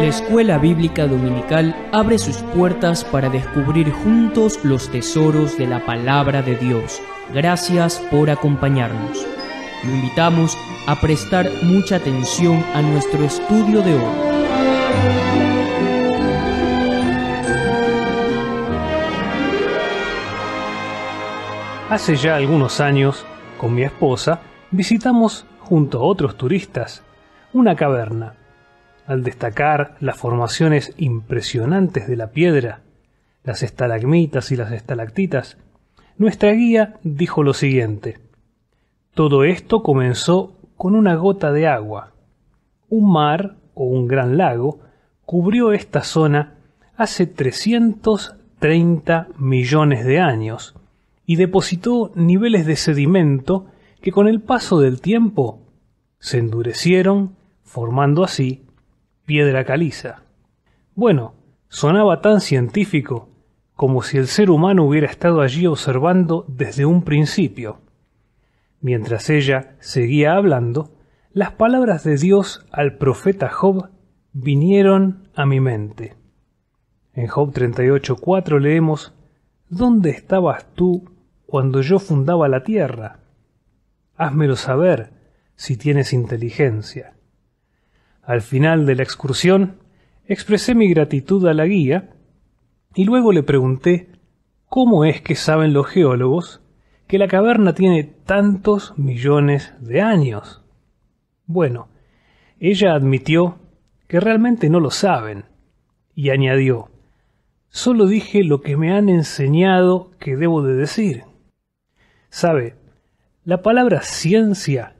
la Escuela Bíblica Dominical abre sus puertas para descubrir juntos los tesoros de la palabra de Dios. Gracias por acompañarnos. Lo invitamos a prestar mucha atención a nuestro estudio de hoy. Hace ya algunos años, con mi esposa, visitamos junto a otros turistas una caverna al destacar las formaciones impresionantes de la piedra, las estalagmitas y las estalactitas, nuestra guía dijo lo siguiente. Todo esto comenzó con una gota de agua. Un mar o un gran lago cubrió esta zona hace 330 millones de años y depositó niveles de sedimento que con el paso del tiempo se endurecieron, formando así piedra caliza. Bueno, sonaba tan científico como si el ser humano hubiera estado allí observando desde un principio. Mientras ella seguía hablando, las palabras de Dios al profeta Job vinieron a mi mente. En Job 38.4 leemos, ¿Dónde estabas tú cuando yo fundaba la tierra? Házmelo saber si tienes inteligencia. Al final de la excursión, expresé mi gratitud a la guía y luego le pregunté cómo es que saben los geólogos que la caverna tiene tantos millones de años. Bueno, ella admitió que realmente no lo saben y añadió, solo dije lo que me han enseñado que debo de decir. Sabe, la palabra ciencia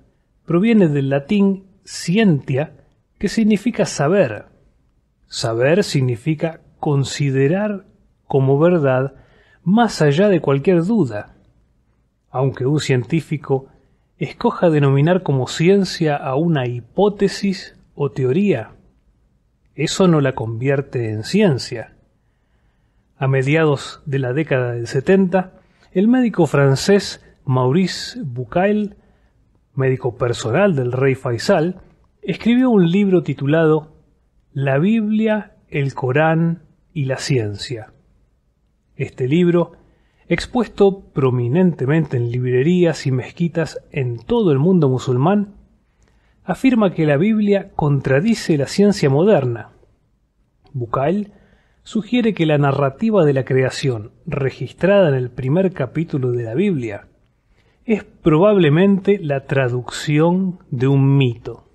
proviene del latín scientia, ¿Qué significa saber. Saber significa considerar como verdad más allá de cualquier duda. Aunque un científico escoja denominar como ciencia a una hipótesis o teoría, eso no la convierte en ciencia. A mediados de la década del 70, el médico francés Maurice Bucaille, médico personal del rey Faisal, Escribió un libro titulado La Biblia, el Corán y la Ciencia. Este libro, expuesto prominentemente en librerías y mezquitas en todo el mundo musulmán, afirma que la Biblia contradice la ciencia moderna. Bucael sugiere que la narrativa de la creación, registrada en el primer capítulo de la Biblia, es probablemente la traducción de un mito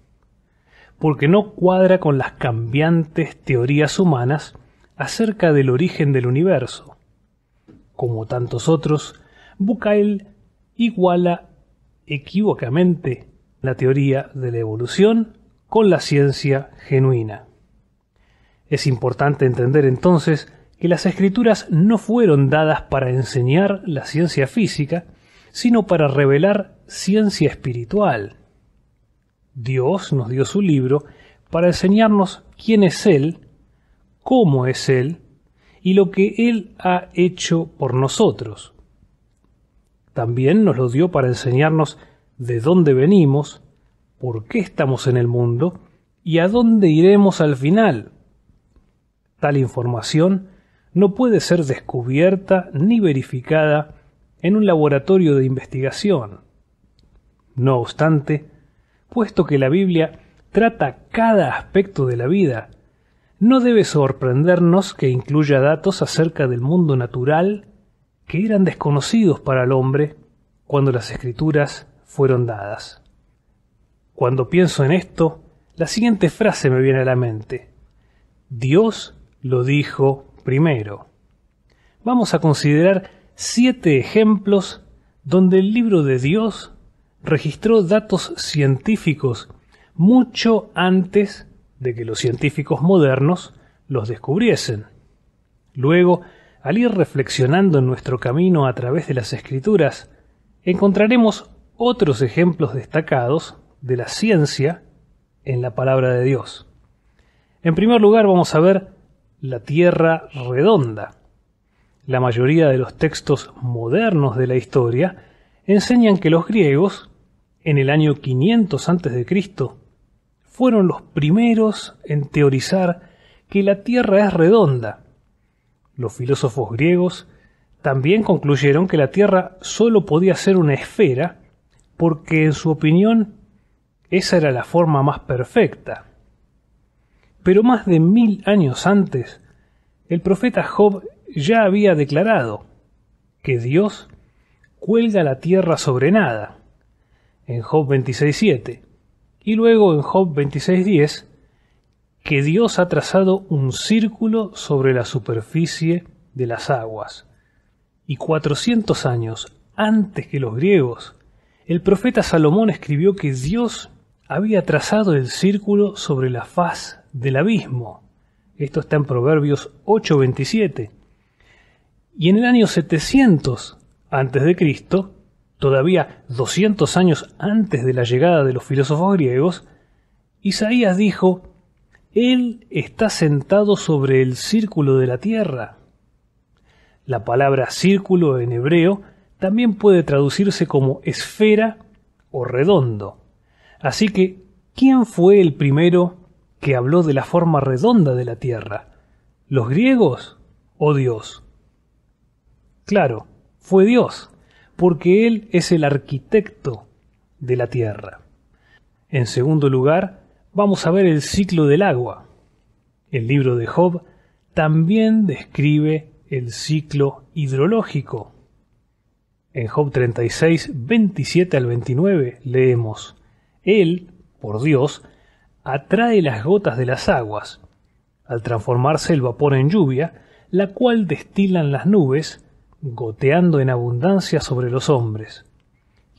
porque no cuadra con las cambiantes teorías humanas acerca del origen del universo. Como tantos otros, Bucael iguala equivocamente la teoría de la evolución con la ciencia genuina. Es importante entender entonces que las escrituras no fueron dadas para enseñar la ciencia física, sino para revelar ciencia espiritual, Dios nos dio su libro para enseñarnos quién es Él, cómo es Él y lo que Él ha hecho por nosotros. También nos lo dio para enseñarnos de dónde venimos, por qué estamos en el mundo y a dónde iremos al final. Tal información no puede ser descubierta ni verificada en un laboratorio de investigación. No obstante, puesto que la Biblia trata cada aspecto de la vida. No debe sorprendernos que incluya datos acerca del mundo natural que eran desconocidos para el hombre cuando las escrituras fueron dadas. Cuando pienso en esto, la siguiente frase me viene a la mente. Dios lo dijo primero. Vamos a considerar siete ejemplos donde el libro de Dios registró datos científicos mucho antes de que los científicos modernos los descubriesen. Luego, al ir reflexionando en nuestro camino a través de las escrituras, encontraremos otros ejemplos destacados de la ciencia en la palabra de Dios. En primer lugar vamos a ver la Tierra redonda. La mayoría de los textos modernos de la historia enseñan que los griegos en el año 500 a.C., fueron los primeros en teorizar que la Tierra es redonda. Los filósofos griegos también concluyeron que la Tierra solo podía ser una esfera porque en su opinión esa era la forma más perfecta. Pero más de mil años antes, el profeta Job ya había declarado que Dios cuelga la tierra sobre nada en Job 26.7 y luego en Job 26.10 que Dios ha trazado un círculo sobre la superficie de las aguas. Y 400 años antes que los griegos, el profeta Salomón escribió que Dios había trazado el círculo sobre la faz del abismo. Esto está en Proverbios 8:27. Y en el año 700 antes de Cristo, todavía 200 años antes de la llegada de los filósofos griegos, Isaías dijo, Él está sentado sobre el círculo de la tierra. La palabra círculo en hebreo también puede traducirse como esfera o redondo. Así que, ¿quién fue el primero que habló de la forma redonda de la Tierra? ¿Los griegos o Dios? Claro, fue Dios porque Él es el arquitecto de la tierra. En segundo lugar, vamos a ver el ciclo del agua. El libro de Job también describe el ciclo hidrológico. En Job 36, 27 al 29 leemos, Él, por Dios, atrae las gotas de las aguas, al transformarse el vapor en lluvia, la cual destilan las nubes goteando en abundancia sobre los hombres.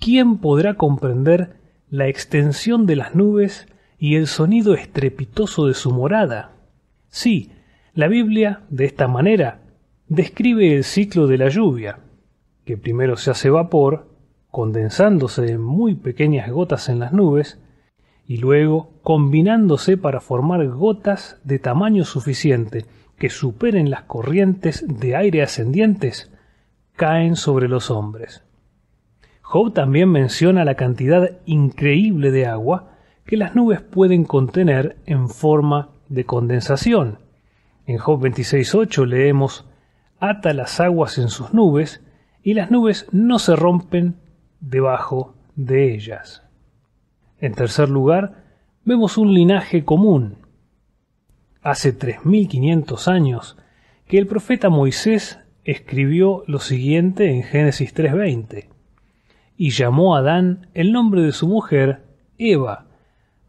¿Quién podrá comprender la extensión de las nubes y el sonido estrepitoso de su morada? Sí, la Biblia, de esta manera, describe el ciclo de la lluvia, que primero se hace vapor, condensándose en muy pequeñas gotas en las nubes, y luego combinándose para formar gotas de tamaño suficiente que superen las corrientes de aire ascendientes caen sobre los hombres. Job también menciona la cantidad increíble de agua que las nubes pueden contener en forma de condensación. En Job 26.8 leemos, ata las aguas en sus nubes y las nubes no se rompen debajo de ellas. En tercer lugar, vemos un linaje común. Hace 3.500 años que el profeta Moisés escribió lo siguiente en Génesis 3:20, y llamó a Adán el nombre de su mujer, Eva,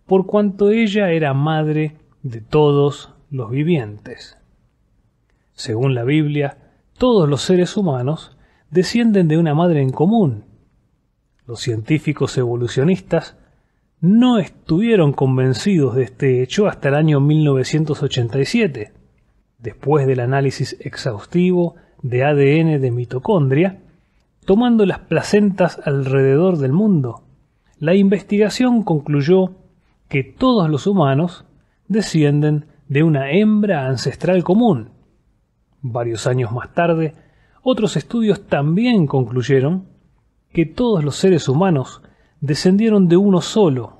por cuanto ella era madre de todos los vivientes. Según la Biblia, todos los seres humanos descienden de una madre en común. Los científicos evolucionistas no estuvieron convencidos de este hecho hasta el año 1987, después del análisis exhaustivo de ADN de mitocondria, tomando las placentas alrededor del mundo. La investigación concluyó que todos los humanos descienden de una hembra ancestral común. Varios años más tarde, otros estudios también concluyeron que todos los seres humanos descendieron de uno solo,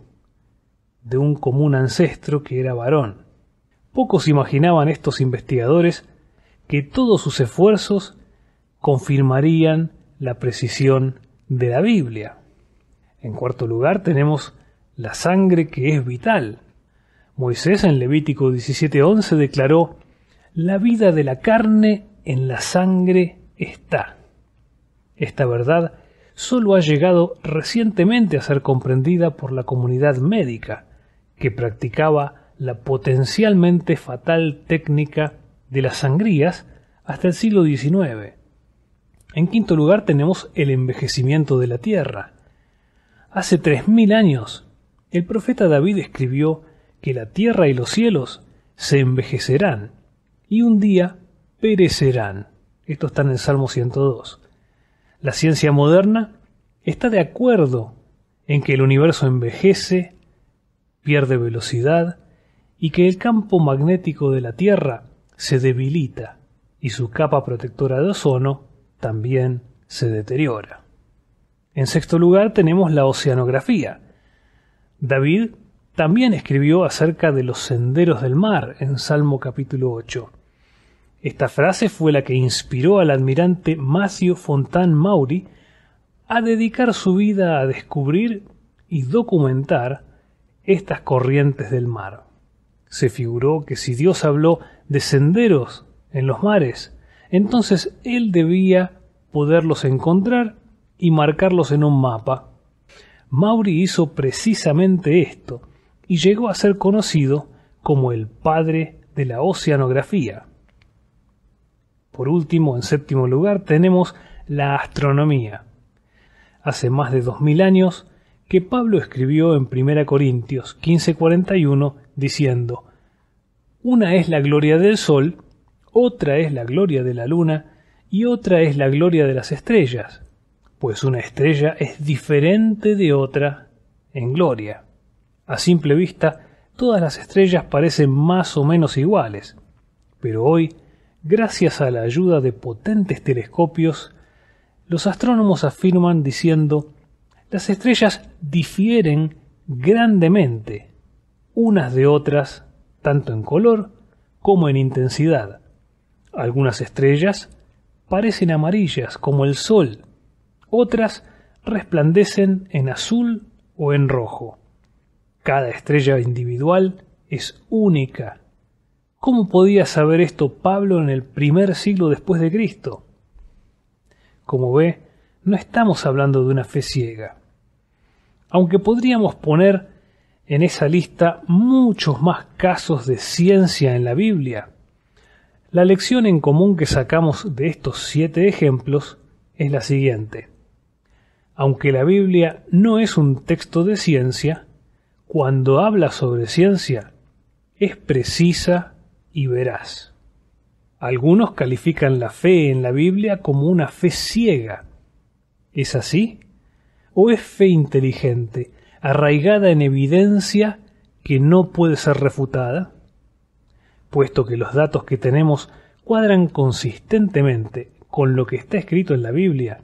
de un común ancestro que era varón. Pocos imaginaban estos investigadores que todos sus esfuerzos confirmarían la precisión de la Biblia. En cuarto lugar tenemos la sangre que es vital. Moisés en Levítico 17:11 declaró, La vida de la carne en la sangre está. Esta verdad solo ha llegado recientemente a ser comprendida por la comunidad médica, que practicaba la potencialmente fatal técnica de las sangrías hasta el siglo XIX. En quinto lugar tenemos el envejecimiento de la tierra. Hace 3.000 años, el profeta David escribió que la tierra y los cielos se envejecerán y un día perecerán. Esto está en el Salmo 102. La ciencia moderna está de acuerdo en que el universo envejece, pierde velocidad y que el campo magnético de la Tierra se debilita y su capa protectora de ozono también se deteriora. En sexto lugar tenemos la oceanografía. David también escribió acerca de los senderos del mar en Salmo capítulo 8. Esta frase fue la que inspiró al admirante Matthew Fontán Mauri a dedicar su vida a descubrir y documentar estas corrientes del mar. Se figuró que si Dios habló de senderos en los mares, entonces él debía poderlos encontrar y marcarlos en un mapa. Mauri hizo precisamente esto y llegó a ser conocido como el padre de la oceanografía. Por último, en séptimo lugar, tenemos la astronomía. Hace más de dos mil años que Pablo escribió en 1 Corintios 15:41 diciendo, una es la gloria del sol, otra es la gloria de la luna y otra es la gloria de las estrellas, pues una estrella es diferente de otra en gloria. A simple vista, todas las estrellas parecen más o menos iguales, pero hoy, gracias a la ayuda de potentes telescopios, los astrónomos afirman diciendo las estrellas difieren grandemente unas de otras tanto en color como en intensidad. Algunas estrellas parecen amarillas como el sol, otras resplandecen en azul o en rojo. Cada estrella individual es única. ¿Cómo podía saber esto Pablo en el primer siglo después de Cristo? Como ve, no estamos hablando de una fe ciega. Aunque podríamos poner en esa lista muchos más casos de ciencia en la Biblia. La lección en común que sacamos de estos siete ejemplos es la siguiente. Aunque la Biblia no es un texto de ciencia, cuando habla sobre ciencia es precisa y veraz. Algunos califican la fe en la Biblia como una fe ciega. ¿Es así? ¿O es fe inteligente? arraigada en evidencia que no puede ser refutada, puesto que los datos que tenemos cuadran consistentemente con lo que está escrito en la Biblia.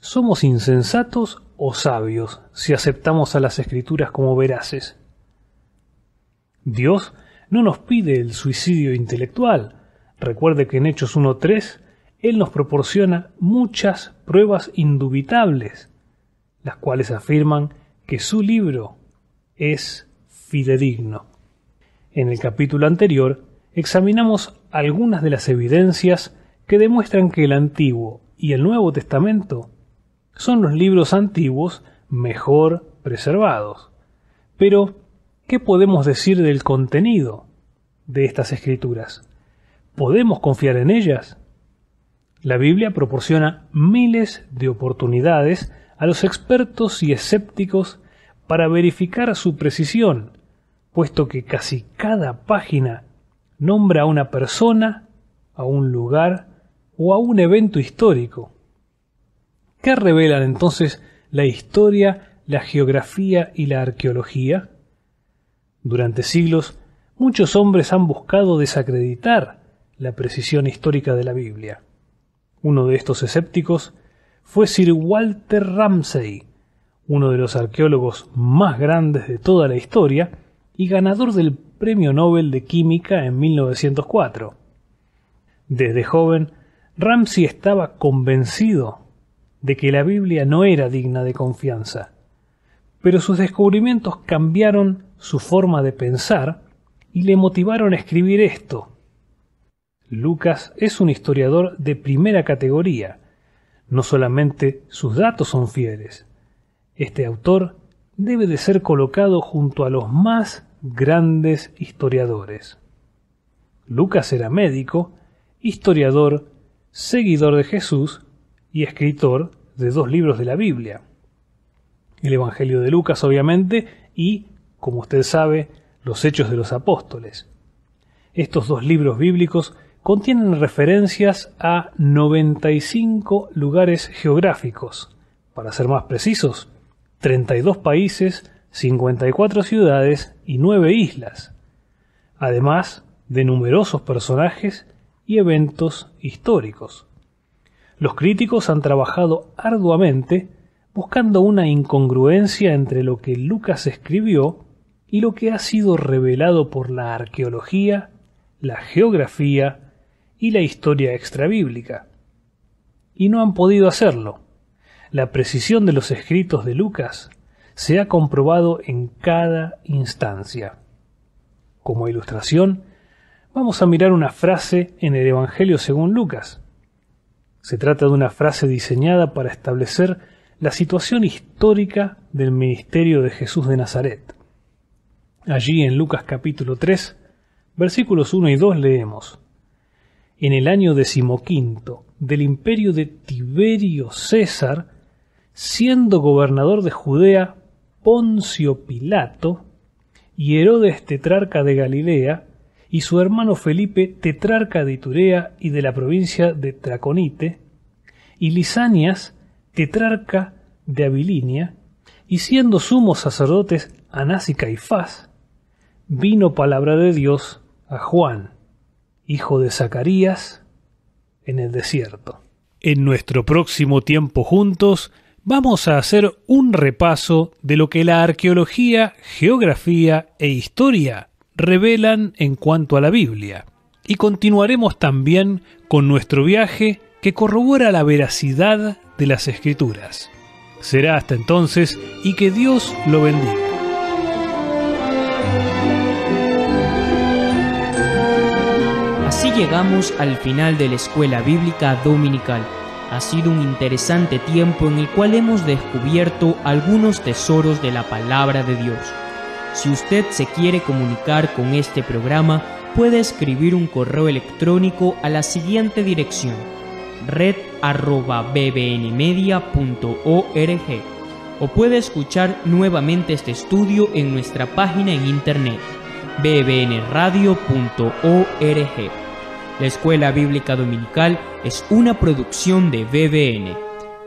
¿Somos insensatos o sabios si aceptamos a las escrituras como veraces? Dios no nos pide el suicidio intelectual. Recuerde que en Hechos 1.3 Él nos proporciona muchas pruebas indubitables, las cuales afirman su libro es fidedigno. En el capítulo anterior examinamos algunas de las evidencias que demuestran que el Antiguo y el Nuevo Testamento son los libros antiguos mejor preservados. Pero, ¿qué podemos decir del contenido de estas escrituras? ¿Podemos confiar en ellas? La Biblia proporciona miles de oportunidades a los expertos y escépticos para verificar su precisión, puesto que casi cada página nombra a una persona, a un lugar o a un evento histórico. ¿Qué revelan entonces la historia, la geografía y la arqueología? Durante siglos, muchos hombres han buscado desacreditar la precisión histórica de la Biblia. Uno de estos escépticos fue Sir Walter Ramsay, uno de los arqueólogos más grandes de toda la historia y ganador del Premio Nobel de Química en 1904. Desde joven, Ramsey estaba convencido de que la Biblia no era digna de confianza, pero sus descubrimientos cambiaron su forma de pensar y le motivaron a escribir esto. Lucas es un historiador de primera categoría. No solamente sus datos son fieles, este autor debe de ser colocado junto a los más grandes historiadores. Lucas era médico, historiador, seguidor de Jesús y escritor de dos libros de la Biblia. El Evangelio de Lucas, obviamente, y, como usted sabe, los Hechos de los Apóstoles. Estos dos libros bíblicos contienen referencias a 95 lugares geográficos, para ser más precisos, 32 países, 54 ciudades y 9 islas, además de numerosos personajes y eventos históricos. Los críticos han trabajado arduamente buscando una incongruencia entre lo que Lucas escribió y lo que ha sido revelado por la arqueología, la geografía y la historia extrabíblica. Y no han podido hacerlo, la precisión de los escritos de Lucas se ha comprobado en cada instancia. Como ilustración, vamos a mirar una frase en el Evangelio según Lucas. Se trata de una frase diseñada para establecer la situación histórica del ministerio de Jesús de Nazaret. Allí en Lucas capítulo 3, versículos 1 y 2 leemos, En el año decimoquinto del imperio de Tiberio César, siendo gobernador de Judea Poncio Pilato y Herodes tetrarca de Galilea y su hermano Felipe tetrarca de Iturea y de la provincia de Traconite y Lisanias tetrarca de Abilinia y siendo sumos sacerdotes Anás y Caifás vino palabra de Dios a Juan hijo de Zacarías en el desierto. En nuestro próximo tiempo juntos vamos a hacer un repaso de lo que la arqueología, geografía e historia revelan en cuanto a la Biblia. Y continuaremos también con nuestro viaje que corrobora la veracidad de las escrituras. Será hasta entonces y que Dios lo bendiga. Así llegamos al final de la escuela bíblica dominical. Ha sido un interesante tiempo en el cual hemos descubierto algunos tesoros de la palabra de Dios. Si usted se quiere comunicar con este programa, puede escribir un correo electrónico a la siguiente dirección red@bbnmedia.org o puede escuchar nuevamente este estudio en nuestra página en internet bbnradio.org. La Escuela Bíblica Dominical es una producción de BBN.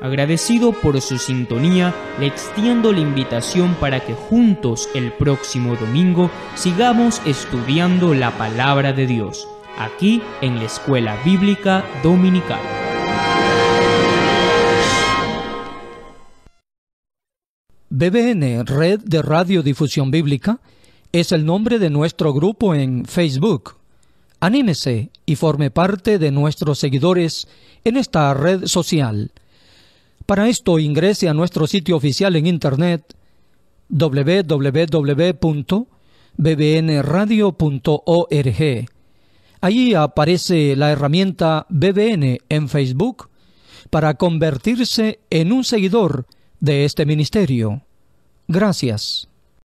Agradecido por su sintonía, le extiendo la invitación para que juntos el próximo domingo sigamos estudiando la palabra de Dios, aquí en la Escuela Bíblica Dominical. BBN, Red de Radiodifusión Bíblica, es el nombre de nuestro grupo en Facebook. Anímese y forme parte de nuestros seguidores en esta red social. Para esto ingrese a nuestro sitio oficial en internet www.bbnradio.org. Allí aparece la herramienta BBN en Facebook para convertirse en un seguidor de este ministerio. Gracias.